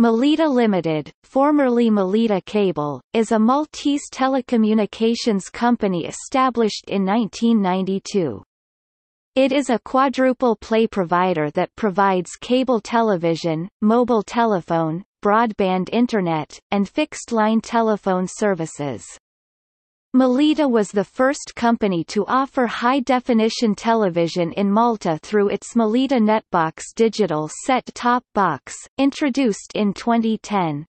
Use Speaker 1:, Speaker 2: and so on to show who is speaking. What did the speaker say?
Speaker 1: Melita Limited, formerly Melita Cable, is a Maltese telecommunications company established in 1992. It is a quadruple play provider that provides cable television, mobile telephone, broadband internet, and fixed-line telephone services. Melita was the first company to offer high-definition television in Malta through its Melita Netbox digital set-top box, introduced in 2010.